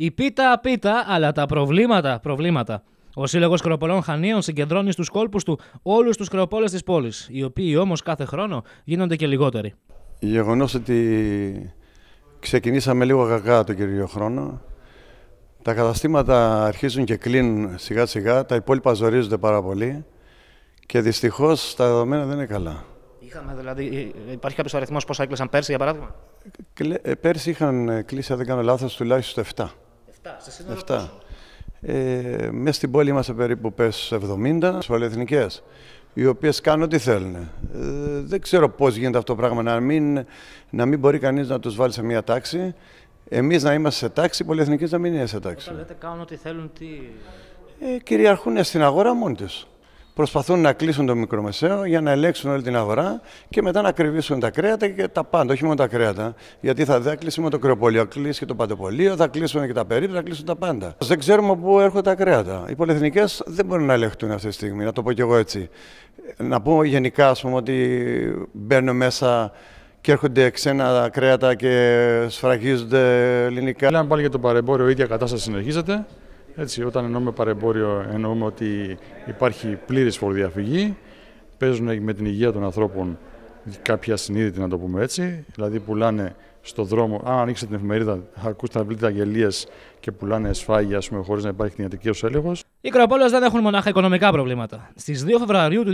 Η πίτα πίτα, αλλά τα προβλήματα, προβλήματα. Ο Σύλλογος Κροπολών Χανίων συγκεντρώνει στους κόλπους του όλους τους κροπόλες της πόλης, οι οποίοι όμως κάθε χρόνο γίνονται και λιγότεροι. Γεγονός ότι ξεκινήσαμε λίγο αργά τον κύριο χρόνο. Τα καταστήματα αρχίζουν και κλείνουν σιγά σιγά, τα υπόλοιπα ζορίζονται πάρα πολύ και δυστυχώς τα δεδομένα δεν είναι καλά. Είχαμε δηλαδή, ε, ε, υπάρχει κάποιος αριθμός πόσα έκλεισαν πέρσι για παράδειγμα. Ε, πέρσι είχαν κλείσει, αν δεν κάνω λάθος, τουλάχιστον 7 στα Ε, μέσα στην πόλη είμαστε περίπου πες 70 πολυεθνικές, οι οποίες κάνουν ό,τι θέλουν. Ε, δεν ξέρω πώς γίνεται αυτό το πράγμα, να μην, να μην μπορεί κανείς να τους βάλει σε μια τάξη, εμείς να είμαστε σε τάξη, οι πολυεθνικές να μην είναι σε τάξη. Όταν λέτε κάνουν ό,τι θέλουν, τι... Ε, κυριαρχούν στην αγορά μόνοι τους προσπαθούν να κλείσουν το μικρομεσαίο για να ελέγξουν όλη την αγορά και μετά να κρυβήσουν τα κρέατα και τα πάντα, όχι μόνο τα κρέατα. Γιατί θα, κλείσει κλείσουμε το κρεοπολείο, κλείσει και το παντοπολείο, θα κλείσουν και τα περίπτωση, θα κλείσουν τα πάντα. Δεν ξέρουμε πού έρχονται τα κρέατα. Οι πολυεθνικές δεν μπορούν να ελεγχτούν αυτή τη στιγμή, να το πω κι εγώ έτσι. Να πω γενικά, ας πούμε, ότι μπαίνουν μέσα και έρχονται ξένα κρέατα και σφραγίζονται ελληνικά. Μιλάμε πάλι για το παρεμπόριο, η ίδια κατάσταση συνεχίζεται. Έτσι, όταν εννοούμε παρεμπόριο, εννοούμε ότι υπάρχει πλήρης φοροδιαφυγή, παίζουν με την υγεία των ανθρώπων κάποια συνείδητη, να το πούμε έτσι, δηλαδή πουλάνε στο δρόμο. Αν ανοίξετε την εφημερίδα, ακούστε να βρείτε αγγελίες και πουλάνε σφάγια, ας χωρίς να υπάρχει κτηνιατική ω έλεγχος. Οι κροπόλε δεν έχουν μονάχα οικονομικά προβλήματα. Στις 2 Φεβρουαρίου του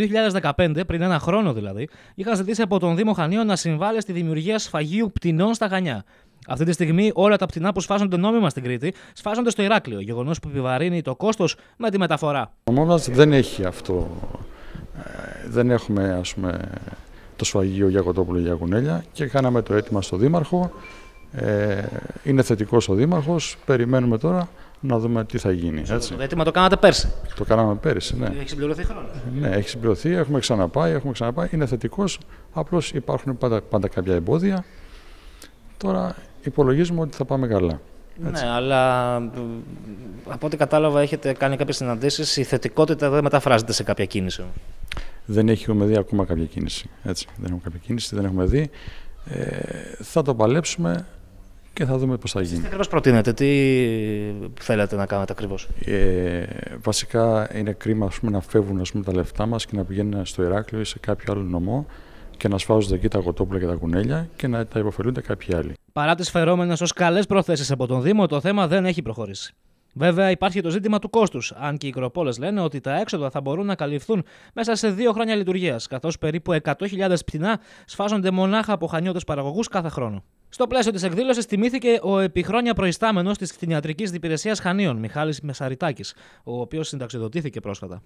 2015, πριν ένα χρόνο δηλαδή, είχαν ζητήσει από τον Δήμο Χανίων να συμβάλλει στη δημιουργία σφαγίου πτηνών στα Χανιά. Αυτή τη στιγμή όλα τα πτηνά που σφάζονται νόμιμα στην Κρήτη σφάζονται στο Ηράκλειο. Γεγονός που επιβαρύνει το κόστος με τη μεταφορά. Μόνας δεν έχει αυτό. Ε, δεν έχουμε ας πούμε, το σφαγείο για κοτόπουλο για κουνέλια και κάναμε το αίτημα στο Δήμαρχο. Ε, είναι θετικός ο Δήμαρχος. Περιμένουμε τώρα να δούμε τι θα γίνει. Έτσι. Το αίτημα το κάνατε πέρσι. Το κάναμε πέρσι, ναι. Έχει συμπληρωθεί χρόνο. Ναι, έχει συμπληρωθεί. Έχουμε ξαναπάει, έχουμε ξαναπάει. Είναι θετικός. Απλώς υπάρχουν πάντα, πάντα κάποια εμπόδια. Τώρα υπολογίζουμε ότι θα πάμε καλά. Έτσι. Ναι, αλλά από ό,τι κατάλαβα έχετε κάνει κάποιες συναντήσεις. η θετικότητα δεν μεταφράζεται σε κάποια κίνηση. Δεν έχουμε δει ακόμα κάποια κίνηση. Έτσι. Δεν έχουμε κάποια κίνηση, δεν έχουμε δει. Ε, θα το παλέψουμε και θα δούμε πώς θα γίνει. Τι ακριβώς προτείνετε, τι θέλετε να κάνετε ακριβώς. Ε, βασικά είναι κρίμα ας πούμε, να φεύγουν ας πούμε, τα λεφτά μας και να πηγαίνουν στο Ηράκλειο ή σε κάποιο άλλο νομό και να σφάζονται εκεί τα κοτόπουλα και τα κουνέλια και να τα υποφελούνται κάποιοι άλλοι. Παρά τις φερόμενες ως καλές προθέσεις από τον Δήμο, το θέμα δεν έχει προχωρήσει. Βέβαια, υπάρχει το ζήτημα του κόστους. Αν και οι Ικροπόλε λένε ότι τα έξοδα θα μπορούν να καλυφθούν μέσα σε δύο χρόνια λειτουργίας, καθώς περίπου 100.000 πτηνά σφάζονται μονάχα από χανιώτες παραγωγούς κάθε χρόνο. Στο πλαίσιο της εκδήλωσης, τιμήθηκε ο επιχρόνια προϊστάμενος της κτηνιατρικής υπηρεσία Χανίων, Μιχάλης Μεσαριτάκης, ο οποίος συνταξιδοτήθηκε πρόσφατα.